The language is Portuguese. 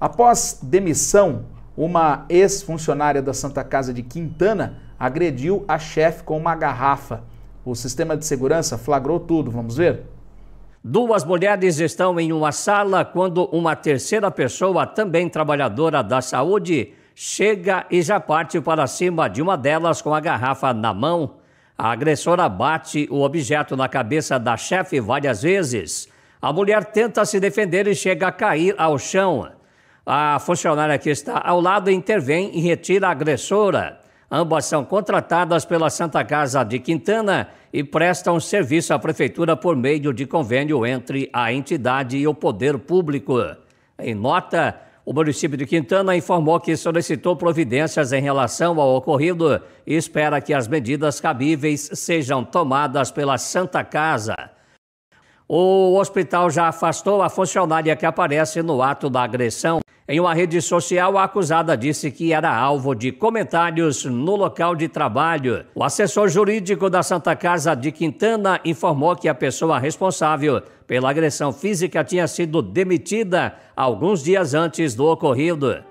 Após demissão, uma ex-funcionária da Santa Casa de Quintana agrediu a chefe com uma garrafa. O sistema de segurança flagrou tudo, vamos ver? Duas mulheres estão em uma sala quando uma terceira pessoa, também trabalhadora da saúde, chega e já parte para cima de uma delas com a garrafa na mão. A agressora bate o objeto na cabeça da chefe várias vezes. A mulher tenta se defender e chega a cair ao chão. A funcionária que está ao lado intervém e retira a agressora. Ambas são contratadas pela Santa Casa de Quintana e prestam serviço à Prefeitura por meio de convênio entre a entidade e o poder público. Em nota, o município de Quintana informou que solicitou providências em relação ao ocorrido e espera que as medidas cabíveis sejam tomadas pela Santa Casa. O hospital já afastou a funcionária que aparece no ato da agressão. Em uma rede social, a acusada disse que era alvo de comentários no local de trabalho. O assessor jurídico da Santa Casa de Quintana informou que a pessoa responsável pela agressão física tinha sido demitida alguns dias antes do ocorrido.